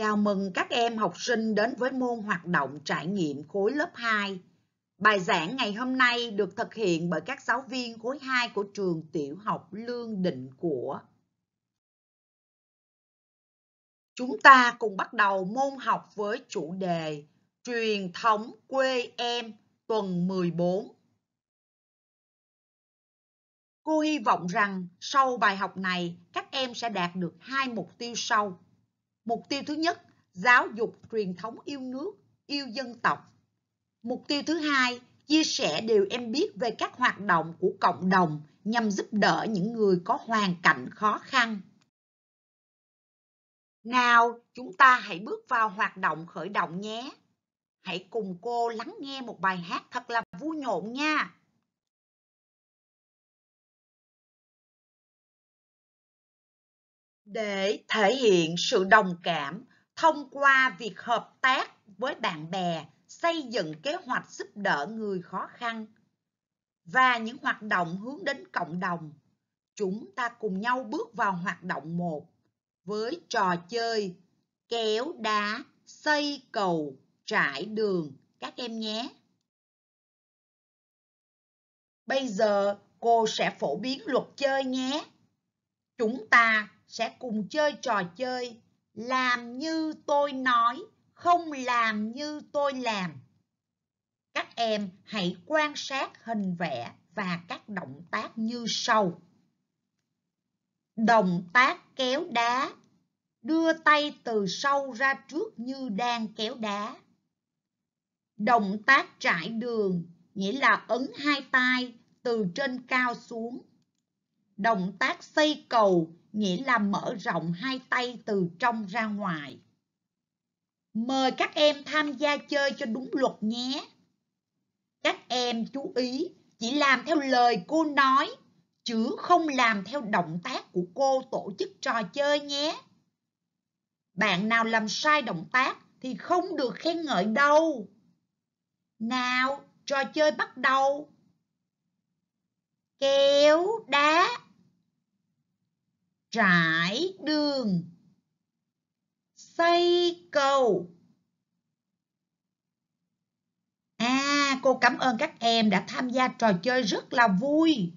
Chào mừng các em học sinh đến với môn hoạt động trải nghiệm khối lớp 2. Bài giảng ngày hôm nay được thực hiện bởi các giáo viên khối 2 của trường tiểu học Lương Định Của. Chúng ta cùng bắt đầu môn học với chủ đề Truyền thống quê em tuần 14. Cô hy vọng rằng sau bài học này các em sẽ đạt được hai mục tiêu sau Mục tiêu thứ nhất, giáo dục truyền thống yêu nước, yêu dân tộc. Mục tiêu thứ hai, chia sẻ điều em biết về các hoạt động của cộng đồng nhằm giúp đỡ những người có hoàn cảnh khó khăn. Nào, chúng ta hãy bước vào hoạt động khởi động nhé. Hãy cùng cô lắng nghe một bài hát thật là vui nhộn nha. để thể hiện sự đồng cảm thông qua việc hợp tác với bạn bè xây dựng kế hoạch giúp đỡ người khó khăn và những hoạt động hướng đến cộng đồng chúng ta cùng nhau bước vào hoạt động một với trò chơi kéo đá xây cầu trải đường các em nhé bây giờ cô sẽ phổ biến luật chơi nhé chúng ta sẽ cùng chơi trò chơi làm như tôi nói, không làm như tôi làm. Các em hãy quan sát hình vẽ và các động tác như sau. Động tác kéo đá, đưa tay từ sau ra trước như đang kéo đá. Động tác trải đường, nghĩa là ấn hai tay từ trên cao xuống. Động tác xây cầu nghĩa là mở rộng hai tay từ trong ra ngoài. Mời các em tham gia chơi cho đúng luật nhé. Các em chú ý, chỉ làm theo lời cô nói, chứ không làm theo động tác của cô tổ chức trò chơi nhé. Bạn nào làm sai động tác thì không được khen ngợi đâu. Nào, trò chơi bắt đầu. Kéo đá trải đường xây cầu à cô cảm ơn các em đã tham gia trò chơi rất là vui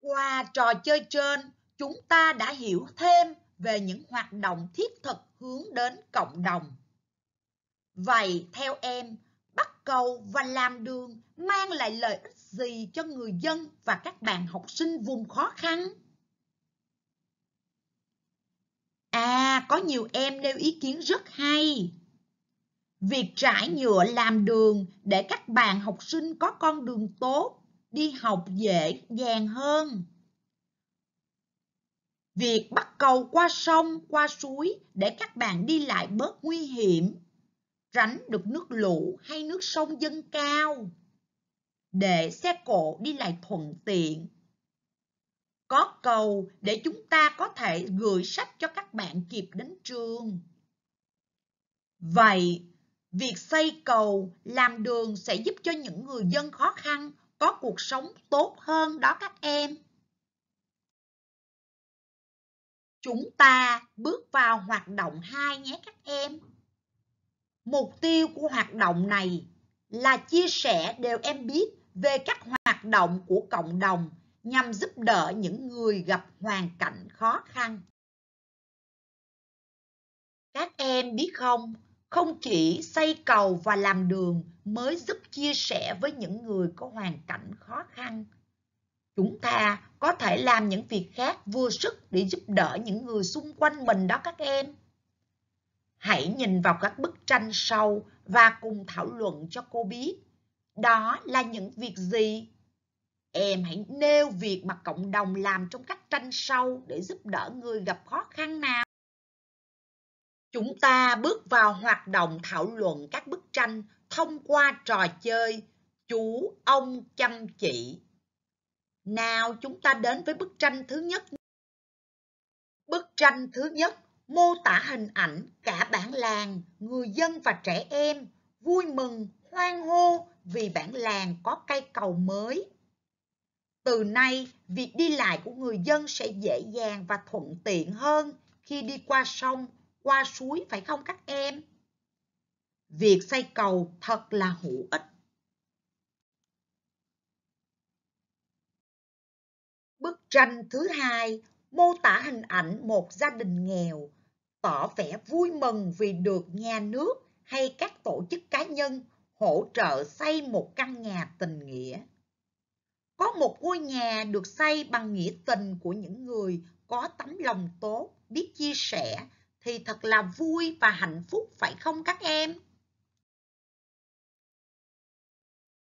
qua trò chơi trên chúng ta đã hiểu thêm về những hoạt động thiết thực hướng đến cộng đồng vậy theo em bắt cầu và làm đường mang lại lợi ích gì cho người dân và các bạn học sinh vùng khó khăn? À, có nhiều em nêu ý kiến rất hay. Việc trải nhựa làm đường để các bạn học sinh có con đường tốt, đi học dễ dàng hơn. Việc bắt cầu qua sông, qua suối để các bạn đi lại bớt nguy hiểm tránh được nước lũ hay nước sông dâng cao, để xe cộ đi lại thuận tiện. Có cầu để chúng ta có thể gửi sách cho các bạn kịp đến trường. Vậy, việc xây cầu, làm đường sẽ giúp cho những người dân khó khăn có cuộc sống tốt hơn đó các em. Chúng ta bước vào hoạt động 2 nhé các em. Mục tiêu của hoạt động này là chia sẻ đều em biết về các hoạt động của cộng đồng nhằm giúp đỡ những người gặp hoàn cảnh khó khăn. Các em biết không, không chỉ xây cầu và làm đường mới giúp chia sẻ với những người có hoàn cảnh khó khăn. Chúng ta có thể làm những việc khác vừa sức để giúp đỡ những người xung quanh mình đó các em. Hãy nhìn vào các bức tranh sau và cùng thảo luận cho cô biết. Đó là những việc gì? Em hãy nêu việc mà cộng đồng làm trong các tranh sau để giúp đỡ người gặp khó khăn nào. Chúng ta bước vào hoạt động thảo luận các bức tranh thông qua trò chơi chú ông chăm chỉ. Nào chúng ta đến với bức tranh thứ nhất. Bức tranh thứ nhất mô tả hình ảnh cả bản làng, người dân và trẻ em vui mừng, hoan hô vì bản làng có cây cầu mới. Từ nay, việc đi lại của người dân sẽ dễ dàng và thuận tiện hơn khi đi qua sông, qua suối phải không các em? Việc xây cầu thật là hữu ích. Bức tranh thứ hai mô tả hình ảnh một gia đình nghèo, tỏ vẻ vui mừng vì được nhà nước hay các tổ chức cá nhân hỗ trợ xây một căn nhà tình nghĩa. Có một ngôi nhà được xây bằng nghĩa tình của những người có tấm lòng tốt, biết chia sẻ thì thật là vui và hạnh phúc phải không các em?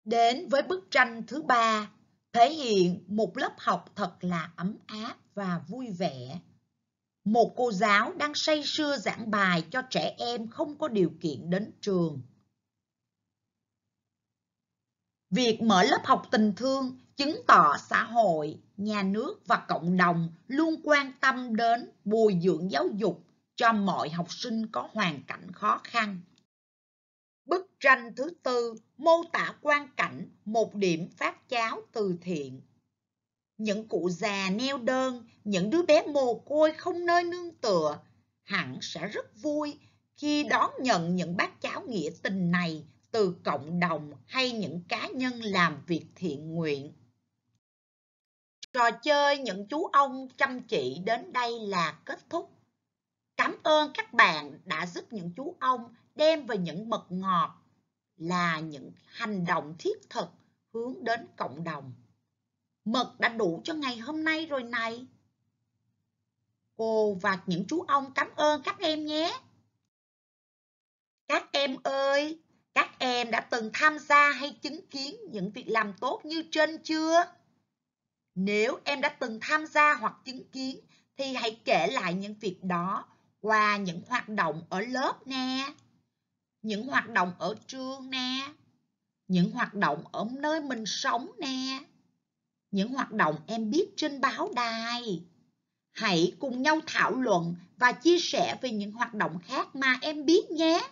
Đến với bức tranh thứ ba, thể hiện một lớp học thật là ấm áp và vui vẻ. Một cô giáo đang say sưa giảng bài cho trẻ em không có điều kiện đến trường. Việc mở lớp học tình thương chứng tỏ xã hội, nhà nước và cộng đồng luôn quan tâm đến bồi dưỡng giáo dục cho mọi học sinh có hoàn cảnh khó khăn. Bức tranh thứ tư mô tả quan cảnh một điểm phát cháo từ thiện. Những cụ già neo đơn, những đứa bé mồ côi không nơi nương tựa, hẳn sẽ rất vui khi đón nhận những bát cháo nghĩa tình này từ cộng đồng hay những cá nhân làm việc thiện nguyện. Trò chơi những chú ông chăm chỉ đến đây là kết thúc ơn các bạn đã giúp những chú ong đem về những mật ngọt là những hành động thiết thực hướng đến cộng đồng. Mật đã đủ cho ngày hôm nay rồi này. Cô và những chú ong cảm ơn các em nhé. Các em ơi, các em đã từng tham gia hay chứng kiến những việc làm tốt như trên chưa? Nếu em đã từng tham gia hoặc chứng kiến thì hãy kể lại những việc đó qua những hoạt động ở lớp nè, những hoạt động ở trường nè, những hoạt động ở nơi mình sống nè, những hoạt động em biết trên báo đài. Hãy cùng nhau thảo luận và chia sẻ về những hoạt động khác mà em biết nhé.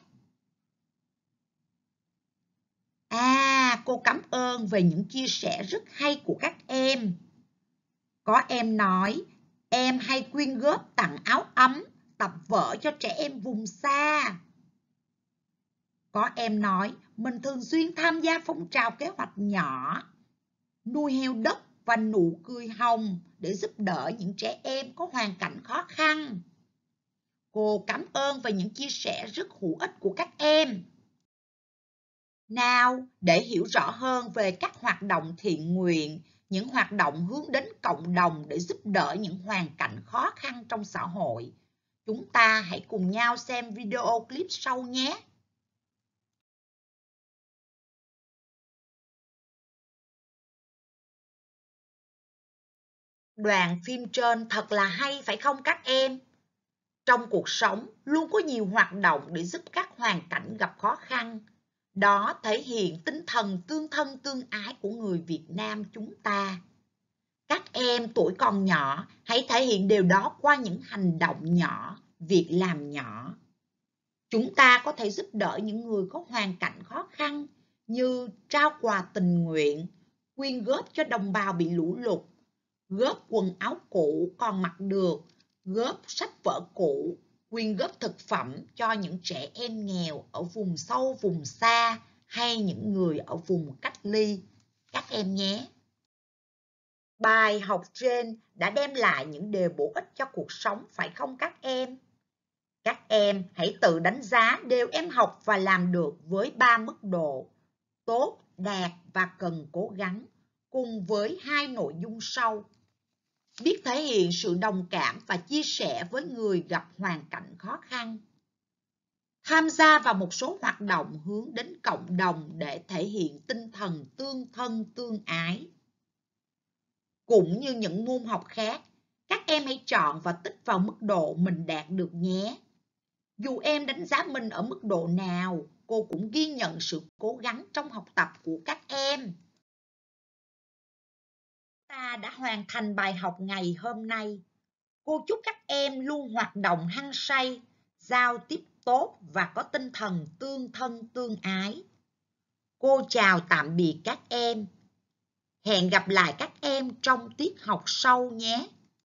À, cô cảm ơn về những chia sẻ rất hay của các em. Có em nói, em hay quyên góp tặng áo ấm tập vở cho trẻ em vùng xa. Có em nói mình thường xuyên tham gia phong trào kế hoạch nhỏ, nuôi heo đất và nụ cười hồng để giúp đỡ những trẻ em có hoàn cảnh khó khăn. Cô cảm ơn về những chia sẻ rất hữu ích của các em. Nào, để hiểu rõ hơn về các hoạt động thiện nguyện, những hoạt động hướng đến cộng đồng để giúp đỡ những hoàn cảnh khó khăn trong xã hội, Chúng ta hãy cùng nhau xem video clip sau nhé. Đoạn phim trên thật là hay phải không các em? Trong cuộc sống luôn có nhiều hoạt động để giúp các hoàn cảnh gặp khó khăn. Đó thể hiện tinh thần tương thân tương ái của người Việt Nam chúng ta. Các em tuổi còn nhỏ hãy thể hiện điều đó qua những hành động nhỏ việc làm nhỏ. Chúng ta có thể giúp đỡ những người có hoàn cảnh khó khăn như trao quà tình nguyện, quyên góp cho đồng bào bị lũ lụt, góp quần áo cũ còn mặc được, góp sách vở cũ, quyên góp thực phẩm cho những trẻ em nghèo ở vùng sâu, vùng xa hay những người ở vùng cách ly. Các em nhé! Bài học trên đã đem lại những đề bổ ích cho cuộc sống phải không các em? em hãy tự đánh giá đều em học và làm được với ba mức độ tốt, đạt và cần cố gắng cùng với hai nội dung sau. Biết thể hiện sự đồng cảm và chia sẻ với người gặp hoàn cảnh khó khăn. Tham gia vào một số hoạt động hướng đến cộng đồng để thể hiện tinh thần tương thân tương ái. Cũng như những môn học khác, các em hãy chọn và tích vào mức độ mình đạt được nhé. Dù em đánh giá mình ở mức độ nào, cô cũng ghi nhận sự cố gắng trong học tập của các em. Ta đã hoàn thành bài học ngày hôm nay. Cô chúc các em luôn hoạt động hăng say, giao tiếp tốt và có tinh thần tương thân tương ái. Cô chào tạm biệt các em. Hẹn gặp lại các em trong tiết học sau nhé.